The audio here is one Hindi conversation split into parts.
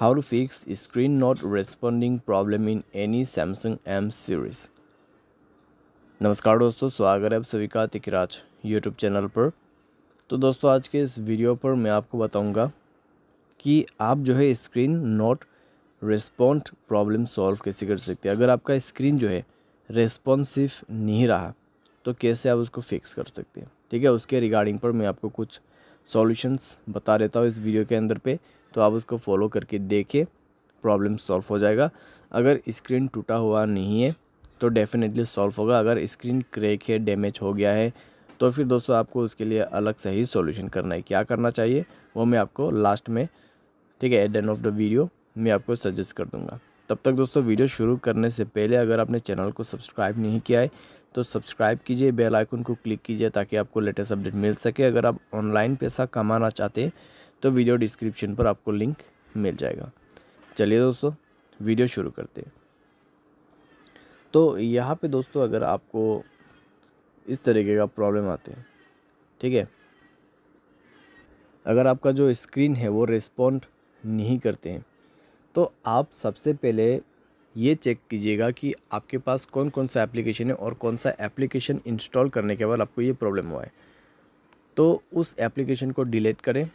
how to fix screen not responding problem in any Samsung M series नमस्कार दोस्तों स्वागत है आप सभी का तिकराज यूट्यूब चैनल पर तो दोस्तों आज के इस वीडियो पर मैं आपको बताऊंगा कि आप जो है screen not respond problem solve कैसे कर सकते हैं अगर आपका स्क्रीन जो है रेस्पॉन्सिव नहीं रहा तो कैसे आप उसको फिक्स कर सकते हैं ठीक है उसके रिगार्डिंग पर मैं आपको कुछ सॉल्यूशंस बता देता हूँ इस वीडियो के अंदर पे तो आप उसको फॉलो करके देखिए प्रॉब्लम सॉल्व हो जाएगा अगर स्क्रीन टूटा हुआ नहीं है तो डेफिनेटली सॉल्व होगा अगर स्क्रीन क्रेक है डैमेज हो गया है तो फिर दोस्तों आपको उसके लिए अलग से ही सॉल्यूशन करना है क्या करना चाहिए वो मैं आपको लास्ट में ठीक है at end of the video मैं आपको सजेस्ट कर दूँगा तब तक दोस्तों वीडियो शुरू करने से पहले अगर आपने चैनल को सब्सक्राइब नहीं किया है तो सब्सक्राइब कीजिए बेल आइकन को क्लिक कीजिए ताकि आपको लेटेस्ट अपडेट मिल सके अगर आप ऑनलाइन पैसा कमाना चाहते हैं तो वीडियो डिस्क्रिप्शन पर आपको लिंक मिल जाएगा चलिए दोस्तों वीडियो शुरू करते हैं तो यहाँ पे दोस्तों अगर आपको इस तरीके का प्रॉब्लम आते हैं ठीक है अगर आपका जो स्क्रीन है वो रिस्पॉन्ड नहीं करते हैं तो आप सबसे पहले ये चेक कीजिएगा कि आपके पास कौन कौन सा एप्लीकेशन है और कौन सा एप्लीकेशन इंस्टॉल करने के बाद आपको ये प्रॉब्लम हुआ है तो उस एप्लीकेशन को डिलीट करें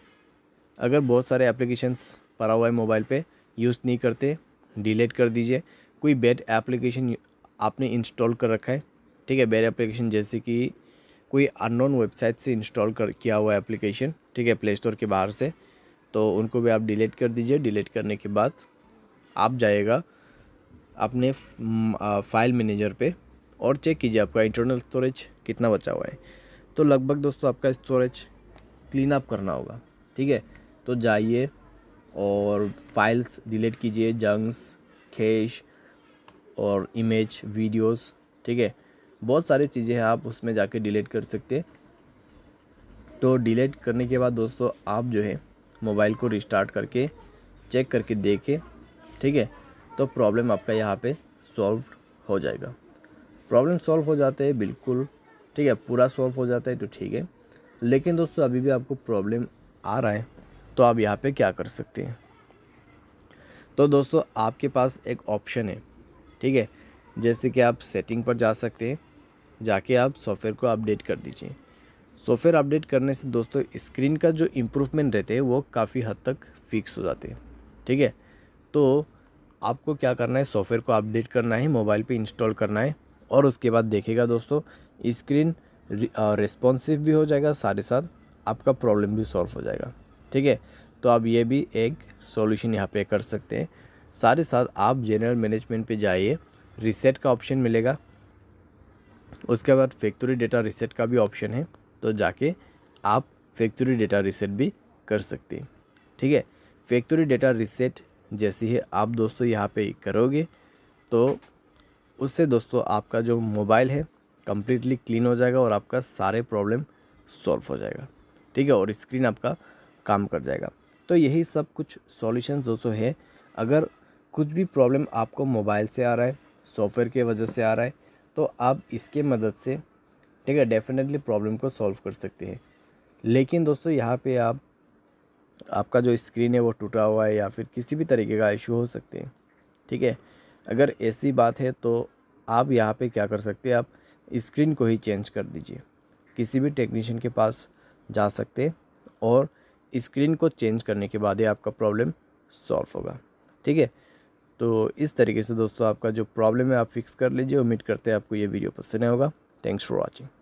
अगर बहुत सारे एप्लीकेशंस पड़ा हुआ है मोबाइल पे यूज़ नहीं करते डिलीट कर दीजिए कोई बैड एप्लीकेशन आपने इंस्टॉल कर रखा है ठीक है बैड एप्लीकेशन जैसे कि कोई अननोन वेबसाइट से इंस्टॉल कर किया हुआ एप्लीकेशन ठीक है प्ले स्टोर के बाहर से तो उनको भी आप डिलीट कर दीजिए डिलीट करने के बाद आप जाएगा अपने फाइल मैनेजर पे और चेक कीजिए आपका इंटरनल स्टोरेज कितना बचा हुआ है तो लगभग दोस्तों आपका स्टोरेज क्लीन अप करना होगा ठीक है तो जाइए और फाइल्स डिलीट कीजिए जंग्स खेश और इमेज वीडियोस ठीक है बहुत सारी चीज़ें हैं आप उसमें जाके डिलीट कर सकते तो डिलीट करने के बाद दोस्तों आप जो है मोबाइल को रिस्टार्ट करके चेक करके देखें ठीक है तो प्रॉब्लम आपका यहाँ पे सॉल्व हो जाएगा प्रॉब्लम सॉल्व हो जाते हैं बिल्कुल ठीक है पूरा सॉल्व हो जाता है तो ठीक है लेकिन दोस्तों अभी भी आपको प्रॉब्लम आ रहा है तो आप यहाँ पे क्या कर सकते हैं तो दोस्तों आपके पास एक ऑप्शन है ठीक है जैसे कि आप सेटिंग पर जा सकते हैं जाके आप सॉफ्टवेयर को अपडेट कर दीजिए सॉफ्टवेयर अपडेट करने से दोस्तों स्क्रीन का जो इम्प्रूवमेंट रहते हैं वो काफ़ी हद तक फिक्स हो जाते हैं ठीक है तो आपको क्या करना है सॉफ्टवेयर को अपडेट करना है मोबाइल पे इंस्टॉल करना है और उसके बाद देखेगा दोस्तों स्क्रीन रिस्पॉन्सिव भी हो जाएगा सारे साथ आपका प्रॉब्लम भी सॉल्व हो जाएगा ठीक है तो आप ये भी एक सॉल्यूशन यहाँ पे कर सकते हैं सारे साथ आप जनरल मैनेजमेंट पे जाइए रिसेट का ऑप्शन मिलेगा उसके बाद फैक्ट्री डेटा रिसेट का भी ऑप्शन है तो जाके आप फैक्ट्री डेटा रिसेट भी कर सकते हैं ठीक है फैक्ट्री डेटा रिसेट जैसी है आप दोस्तों यहाँ पे करोगे तो उससे दोस्तों आपका जो मोबाइल है कम्प्लीटली क्लीन हो जाएगा और आपका सारे प्रॉब्लम सॉल्व हो जाएगा ठीक है और स्क्रीन आपका काम कर जाएगा तो यही सब कुछ सॉल्यूशन दोस्तों है अगर कुछ भी प्रॉब्लम आपको मोबाइल से आ रहा है सॉफ्टवेयर के वजह से आ रहा है तो आप इसके मदद से ठीक है डेफिनेटली प्रॉब्लम को सॉल्व कर सकते हैं लेकिन दोस्तों यहाँ पे आप आपका जो स्क्रीन है वो टूटा हुआ है या फिर किसी भी तरीके का इशू हो सकते हैं ठीक है अगर ऐसी बात है तो आप यहाँ पे क्या कर सकते हैं आप स्क्रीन को ही चेंज कर दीजिए किसी भी टेक्नीशियन के पास जा सकते और स्क्रीन को चेंज करने के बाद ही आपका प्रॉब्लम सॉल्व होगा ठीक है तो इस तरीके से दोस्तों आपका जो प्रॉब्लम है आप फिक्स कर लीजिए उम्मीद करते हैं आपको ये वीडियो पसंद आएगा थैंक्स फॉर वॉचिंग